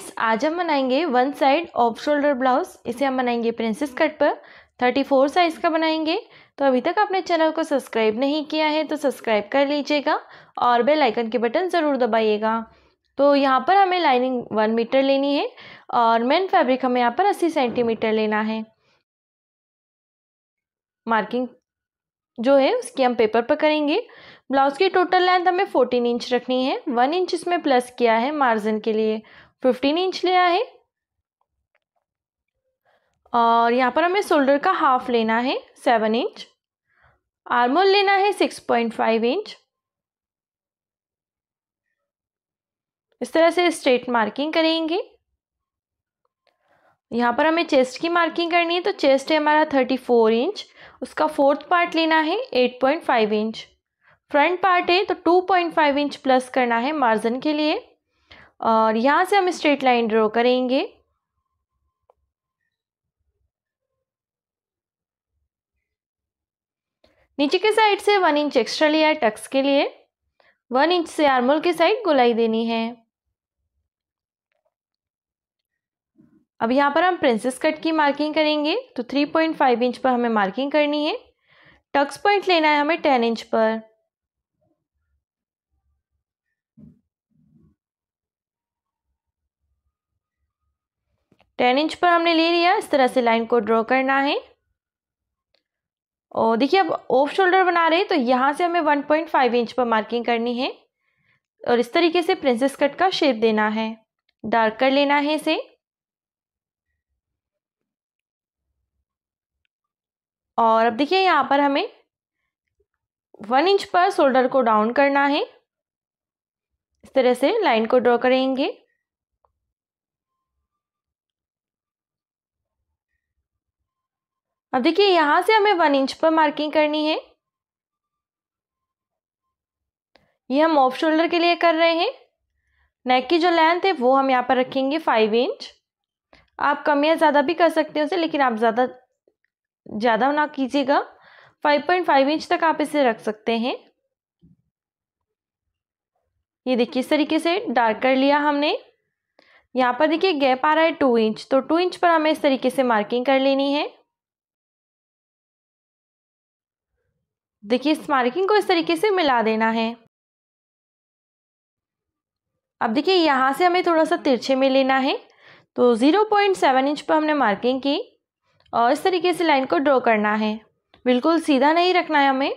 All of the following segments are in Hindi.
फ्रेंड्स आज हम बनाएंगे one side off shoulder blouse इसे हम बनाएंगे प्रिंसेस कट पर 34 साइज़ का बनाएंगे तो अभी तक आपने चैनल को सब्सक्राइब नहीं किया है तो सब्सक्राइब कर लीजिएगा और बेल आइकन के बटन ज़रूर दबाइएगा तो यहाँ पर हमें लाइनिंग वन मीटर लेनी है और मेन फैब्रिक हमें यहाँ पर अस्सी सेंटीमीटर लेना है मार्किंग जो है उसकी हम पेपर पर करेंगे ब्लाउज़ की टोटल लेंथ हमें 14 इंच रखनी है वन इंच इसमें प्लस किया है मार्जिन के लिए फिफ्टीन इंच लिया है और यहाँ पर हमें शोल्डर का हाफ लेना है सेवन इंच आर्मोल लेना है सिक्स पॉइंट फाइव इंच इस तरह से स्ट्रेट मार्किंग करेंगे यहाँ पर हमें चेस्ट की मार्किंग करनी है तो चेस्ट है हमारा थर्टी फोर इंच उसका फोर्थ पार्ट लेना है eight point five inch front part है तो two point five inch plus करना है मार्जिन के लिए और यहाँ से हम स्ट्रेट लाइन ड्रॉ करेंगे नीचे के साइड से वन इंच एक्स्ट्रा लिया है टक्स के लिए वन इंच से आर्मोल की साइड गोलाई देनी है अब यहाँ पर हम प्रिंसेस कट की मार्किंग करेंगे तो थ्री पॉइंट फाइव इंच पर हमें मार्किंग करनी है टक्स पॉइंट लेना है हमें टेन इंच पर टेन इंच पर हमने ले लिया इस तरह से लाइन को ड्रॉ करना है और देखिए अब ऑफ शोल्डर बना रहे हैं तो यहाँ से हमें 1.5 इंच पर मार्किंग करनी है और इस तरीके से प्रिंसेस कट का शेप देना है डार्क कर लेना है इसे और अब देखिए यहाँ पर हमें वन इंच पर शोल्डर को डाउन करना है इस तरह से लाइन को ड्रॉ करेंगे अब देखिए यहाँ से हमें वन इंच पर मार्किंग करनी है ये हम ऑफ शोल्डर के लिए कर रहे हैं नेक की जो लेंथ है वो हम यहाँ पर रखेंगे फाइव इंच आप कम या ज़्यादा भी कर सकते हो उसे लेकिन आप ज़्यादा ज़्यादा ना कीजिएगा फाइव पॉइंट फाइव इंच तक आप इसे रख सकते हैं ये देखिए इस तरीके से डार्क कर लिया हमने यहाँ पर देखिए गैप आ रहा है टू इंच तो टू इंच पर हमें इस तरीके से मार्किंग कर लेनी है देखिए इस मार्किंग को इस तरीके से मिला देना है अब देखिए यहाँ से हमें थोड़ा सा तिरछे में लेना है तो ज़ीरो पॉइंट सेवन इंच पर हमने मार्किंग की और इस तरीके से लाइन को ड्रॉ करना है बिल्कुल सीधा नहीं रखना है हमें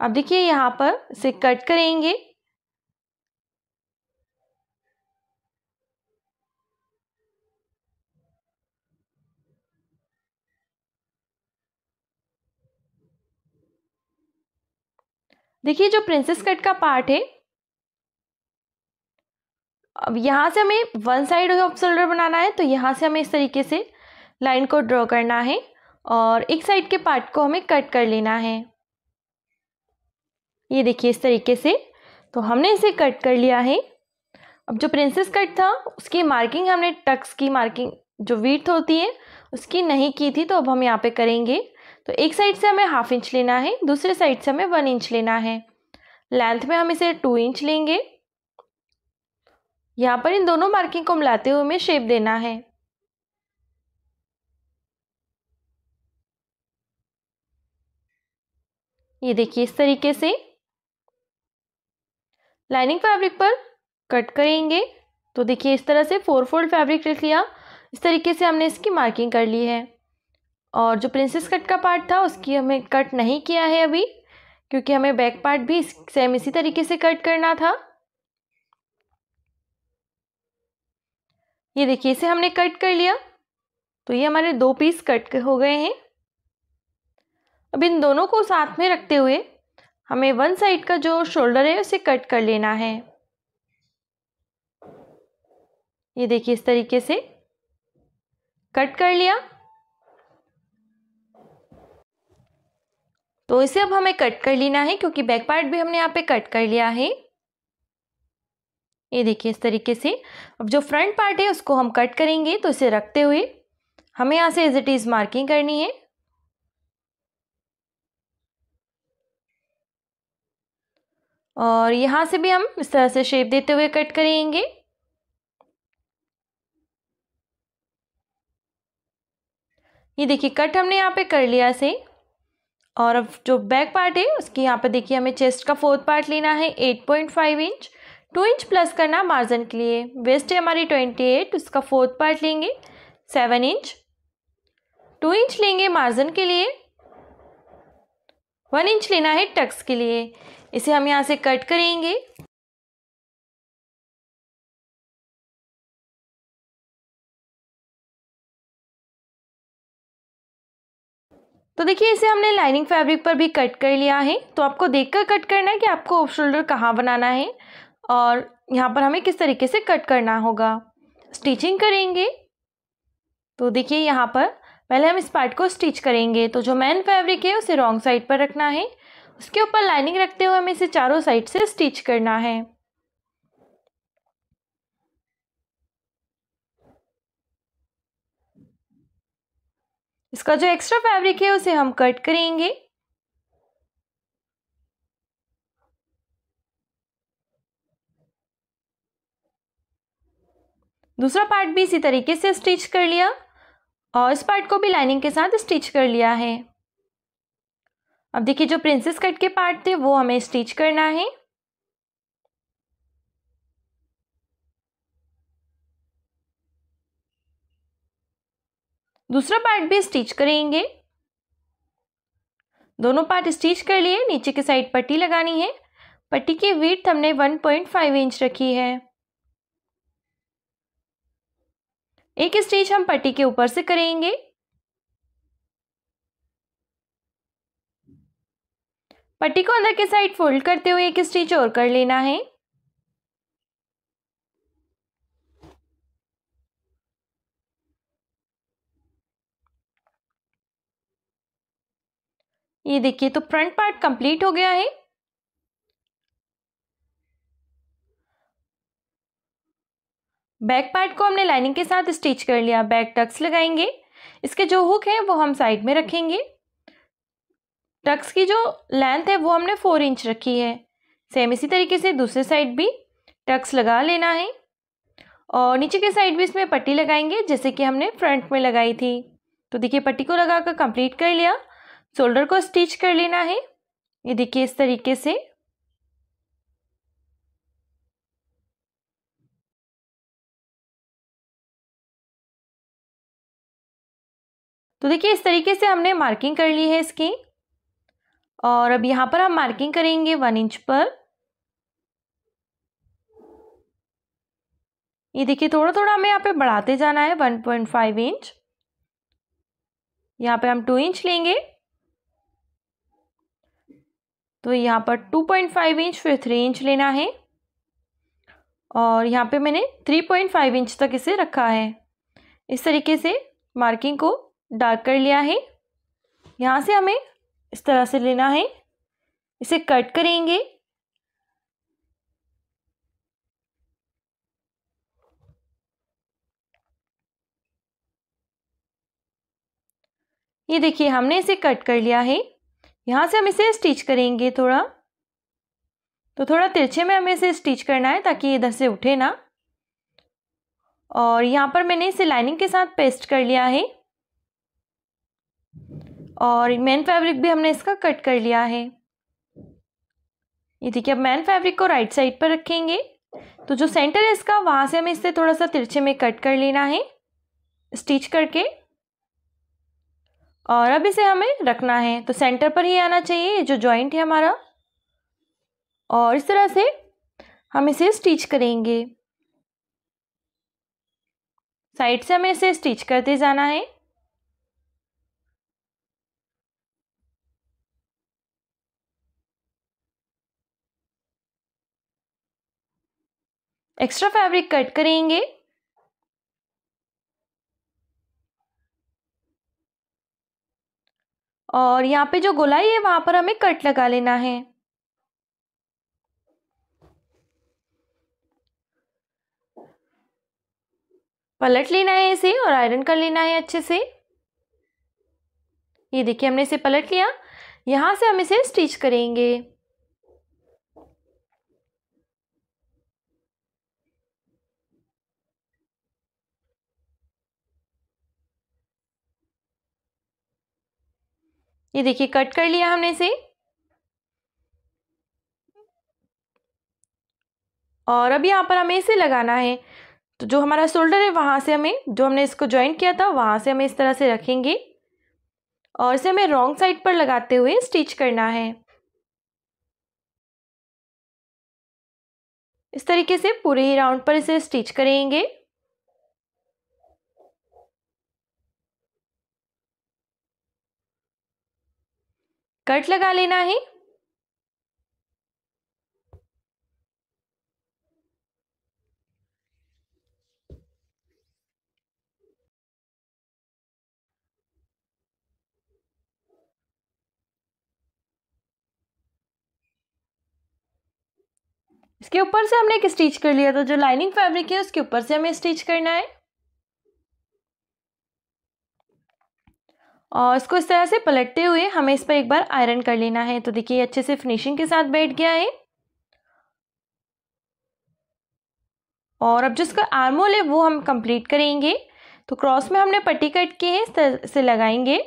अब देखिए यहाँ पर इसे कट करेंगे देखिए जो प्रिंसेस कट का पार्ट है अब यहाँ से हमें वन साइड ऑफ शोल्डर बनाना है तो यहाँ से हमें इस तरीके से लाइन को ड्रॉ करना है और एक साइड के पार्ट को हमें कट कर लेना है ये देखिए इस तरीके से तो हमने इसे कट कर लिया है अब जो प्रिंसेस कट था उसकी मार्किंग हमने टक्स की मार्किंग जो वीट होती है उसकी नहीं की थी तो अब हम यहाँ पे करेंगे तो एक साइड से हमें हाफ इंच लेना है दूसरे साइड से हमें वन इंच लेना है लेंथ में हम इसे टू इंच लेंगे यहाँ पर इन दोनों मार्किंग को मिलाते हुए हमें शेप देना है ये देखिए इस तरीके से लाइनिंग फैब्रिक पर कट करेंगे तो देखिए इस तरह से फोर फोल्ड फैब्रिक रख लिया इस तरीके से हमने इसकी मार्किंग कर ली है और जो प्रिंसेस कट का पार्ट था उसकी हमें कट नहीं किया है अभी क्योंकि हमें बैक पार्ट भी सेम इसी तरीके से कट करना था ये देखिए इसे हमने कट कर लिया तो ये हमारे दो पीस कट हो गए हैं अब इन दोनों को साथ में रखते हुए हमें वन साइड का जो शोल्डर है उसे कट कर लेना है ये देखिए इस तरीके से कट कर लिया तो इसे अब हमें कट कर लेना है क्योंकि बैक पार्ट भी हमने यहाँ पे कट कर लिया है ये देखिए इस तरीके से अब जो फ्रंट पार्ट है उसको हम कट करेंगे तो इसे रखते हुए हमें यहाँ से एज इट इज़ मार्किंग करनी है और यहाँ से भी हम इस तरह से शेप देते हुए कट करेंगे ये देखिए कट हमने यहाँ पे कर लिया से और अब जो बैक पार्ट है उसकी यहाँ पर देखिए हमें चेस्ट का फोर्थ पार्ट लेना है eight point five inch two inch plus करना मार्जिन के लिए वेस्ट है हमारी ट्वेंटी एट उसका फोर्थ पार्ट लेंगे सेवन इंच टू इंच लेंगे मार्जिन के लिए वन इंच लेना है टक्स के लिए इसे हम यहाँ से कट करेंगे तो देखिए इसे हमने लाइनिंग फैब्रिक पर भी कट कर लिया है तो आपको देखकर कट करना है कि आपको ऑफ शोल्डर कहाँ बनाना है और यहाँ पर हमें किस तरीके से कट करना होगा स्टिचिंग करेंगे तो देखिए यहाँ पर पहले हम इस पार्ट को स्टिच करेंगे तो जो मैन फैब्रिक है उसे रॉन्ग साइड पर रखना है उसके ऊपर लाइनिंग रखते हुए हमें इसे चारों साइड से स्टिच करना है इसका जो एक्स्ट्रा फैब्रिक है उसे हम कट करेंगे दूसरा पार्ट भी इसी तरीके से स्टिच कर लिया और इस पार्ट को भी लाइनिंग के साथ स्टिच कर लिया है अब देखिए जो प्रिंसेस कट के पार्ट थे वो हमें स्टिच करना है दूसरा पार्ट भी स्टिच करेंगे दोनों पार्ट स्टिच कर लिए नीचे के साइड पट्टी लगानी है पट्टी की वीट हमने 1.5 इंच रखी है एक स्टिच हम पट्टी के ऊपर से करेंगे पट्टी को अंदर के साइड फोल्ड करते हुए एक स्टिच और कर लेना है ये देखिए तो फ्रंट पार्ट कंप्लीट हो गया है बैक पार्ट को हमने लाइनिंग के साथ स्टिच कर लिया बैक टक्स लगाएंगे इसके जो हुक है वो हम साइड में रखेंगे टक्स की जो लेंथ है वो हमने फोर इंच रखी है सेम इसी तरीके से दूसरे साइड भी टक्स लगा लेना है और नीचे के साइड भी इसमें पट्टी लगाएंगे जैसे कि हमने फ्रंट में लगाई थी तो देखिए पट्टी को लगा कर कंप्लीट कर लिया शोल्डर को स्टिच कर लेना है ये देखिए इस तरीके से तो देखिए इस तरीके से हमने मार्किंग कर ली है इसकी और अब यहां पर हम मार्किंग करेंगे वन इंच पर ये देखिए थोड़ा थोड़ा हमें यहाँ पे बढ़ाते जाना है वन पॉइंट फाइव इंच यहाँ पे हम टू इंच लेंगे तो यहाँ पर टू पॉइंट फाइव इंच फिर थ्री इंच लेना है और यहाँ पे मैंने थ्री पॉइंट फाइव इंच तक इसे रखा है इस तरीके से मार्किंग को डार्क कर लिया है यहाँ से हमें इस तरह से लेना है इसे कट करेंगे ये देखिए हमने इसे कट कर लिया है यहाँ से हम इसे स्टिच करेंगे थोड़ा तो थोड़ा तिरछे में हमें इसे स्टिच करना है ताकि इधर से उठे ना और यहाँ पर मैंने इसे लाइनिंग के साथ पेस्ट कर लिया है और मेन फैब्रिक भी हमने इसका कट कर लिया है ये देखिए अब मैन फैब्रिक को राइट साइड पर रखेंगे तो जो सेंटर है इसका वहाँ से हमें इसे थोड़ा सा तिरछे में कट कर लेना है स्टिच करके और अब इसे हमें रखना है तो सेंटर पर ही आना चाहिए जो जॉइंट है हमारा और इस तरह से हम इसे स्टिच करेंगे साइड से हमें इसे स्टिच करते जाना है एक्स्ट्रा फैब्रिक कट करेंगे और यहाँ पे जो गोलाई है वहाँ पर हमें कट लगा लेना है पलट लेना है इसे और आयरन कर लेना है अच्छे से ये देखिए हमने इसे पलट लिया यहाँ से हम इसे स्टिच करेंगे ये देखिए कट कर लिया हमने इसे और अब यहाँ पर हमें इसे लगाना है तो जो हमारा शोल्डर है वहाँ से हमें जो हमने इसको ज्वाइंट किया था वहाँ से हमें इस तरह से रखेंगे और इसे हमें रॉन्ग साइड पर लगाते हुए स्टिच करना है इस तरीके से पूरे ही राउंड पर इसे स्टिच करेंगे कट लगा लेना है इसके ऊपर से हमने एक स्टिच कर लिया तो जो लाइनिंग फैब्रिक है उसके ऊपर से हमें स्टिच करना है और इसको इस तरह से पलटते हुए हमें इस पर एक बार आयरन कर लेना है तो देखिए अच्छे से फिनिशिंग के साथ बैठ गया है और अब जो इसका आर्मोल है वो हम कंप्लीट करेंगे तो क्रॉस में हमने पट्टी कट की है इस तरह से लगाएंगे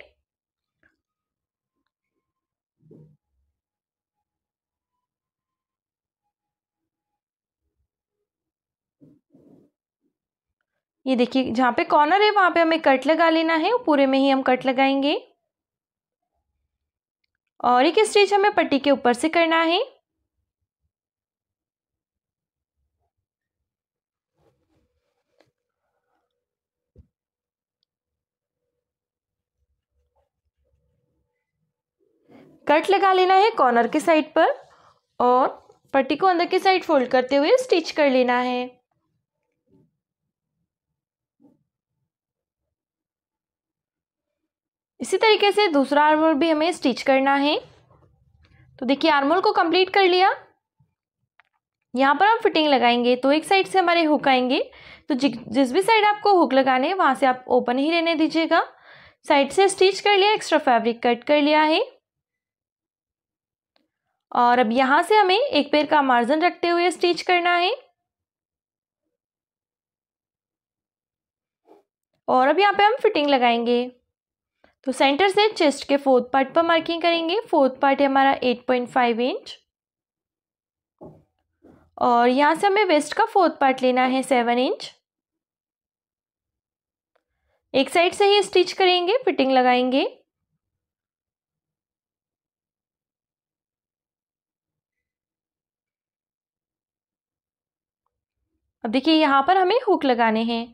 ये देखिए जहाँ पे कॉर्नर है वहाँ पे हमें कट लगा लेना है पूरे में ही हम कट लगाएंगे और एक स्टिच हमें पट्टी के ऊपर से करना है कट लगा लेना है कॉर्नर के साइड पर और पट्टी को अंदर के साइड फोल्ड करते हुए स्टिच कर लेना है इसी तरीके से दूसरा आर्मोल भी हमें स्टिच करना है तो देखिए आर्मोल को कंप्लीट कर लिया यहाँ पर हम फिटिंग लगाएंगे तो एक साइड से हमारे हुक आएंगे तो जि, जिस भी साइड आपको हुक लगाने है वहाँ से आप ओपन ही रहने दीजिएगा साइड से स्टिच कर लिया एक्स्ट्रा फैब्रिक कट कर लिया है और अब यहाँ से हमें एक पेड़ का मार्जिन रखते हुए स्टिच करना है और अब यहाँ पे हम फिटिंग लगाएंगे तो सेंटर से चेस्ट के फोर्थ पार्ट पर मार्किंग करेंगे फोर्थ पार्ट है हमारा एट पॉइंट फाइव इंच और यहाँ से हमें वेस्ट का फोर्थ पार्ट लेना है सेवन इंच एक साइड से ही स्टिच करेंगे फिटिंग लगाएंगे अब देखिए यहाँ पर हमें हुक लगाने हैं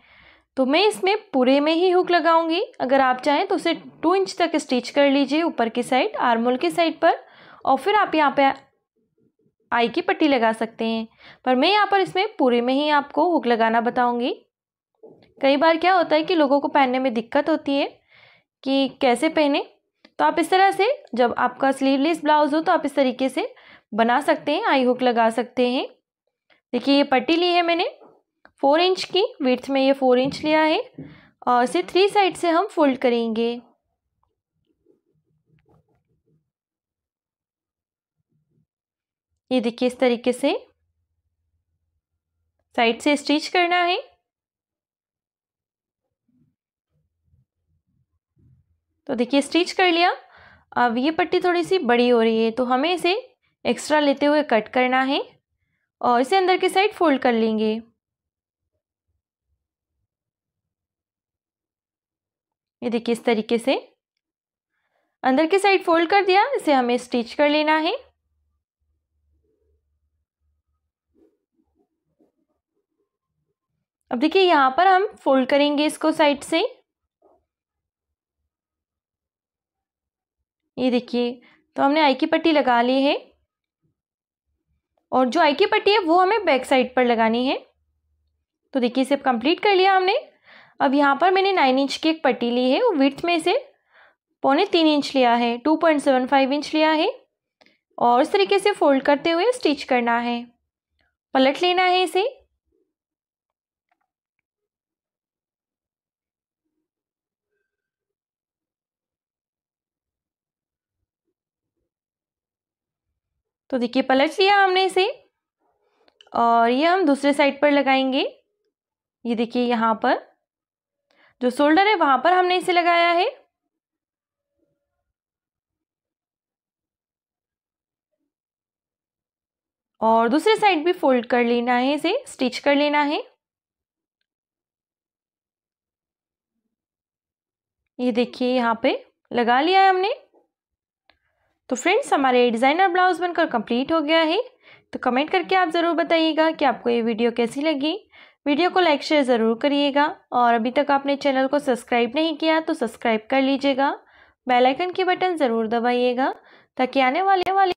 तो मैं इसमें पूरे में ही हुक लगाऊंगी अगर आप चाहें तो उसे टू इंच तक स्टिच कर लीजिए ऊपर की साइड आर्मोल की साइड पर और फिर आप यहाँ पे आई की पट्टी लगा सकते हैं पर मैं यहाँ पर इसमें पूरे में ही आपको हुक लगाना बताऊंगी कई बार क्या होता है कि लोगों को पहनने में दिक्कत होती है कि कैसे पहने तो आप इस तरह से जब आपका स्लीवलेस ब्लाउज़ हो तो आप इस तरीके से बना सकते हैं आई हुक लगा सकते हैं देखिए ये पट्टी ली है मैंने फोर इंच की विथ में ये फोर इंच लिया है और इसे थ्री साइड से हम फोल्ड करेंगे ये देखिए इस तरीके से साइड से स्टिच करना है तो देखिए स्टिच कर लिया अब ये पट्टी थोड़ी सी बड़ी हो रही है तो हमें इसे एक्स्ट्रा लेते हुए कट करना है और इसे अंदर की साइड फोल्ड कर लेंगे ये देखिए इस तरीके से अंदर के साइड फोल्ड कर दिया इसे हमें स्टिच कर लेना है अब देखिए यहाँ पर हम फोल्ड करेंगे इसको साइड से ये देखिए तो हमने आई की पट्टी लगा ली है और जो आई की पट्टी है वो हमें बैक साइड पर लगानी है तो देखिए इसे कंप्लीट कर लिया हमने अब यहाँ पर मैंने नाइन इंच की एक पट्टी ली है विथ में से पौने तीन इंच लिया है two point seven five inch लिया है और इस तरीके से फोल्ड करते हुए स्टिच करना है पलट लेना है इसे तो देखिए पलट लिया हमने इसे और ये हम दूसरे साइड पर लगाएंगे ये देखिए यहाँ पर जो शोल्डर है वहां पर हमने इसे लगाया है और दूसरे साइड भी फोल्ड कर लेना है इसे स्टिच कर लेना है ये देखिए यहाँ पे लगा लिया है हमने तो फ्रेंड्स हमारे डिज़ाइनर ब्लाउज बनकर कंप्लीट हो गया है तो कमेंट करके आप ज़रूर बताइएगा कि आपको ये वीडियो कैसी लगी वीडियो को लाइक शेयर ज़रूर करिएगा और अभी तक आपने चैनल को सब्सक्राइब नहीं किया तो सब्सक्राइब कर लीजिएगा बेल आइकन की बटन ज़रूर दबाइएगा ताकि आने वाले वाले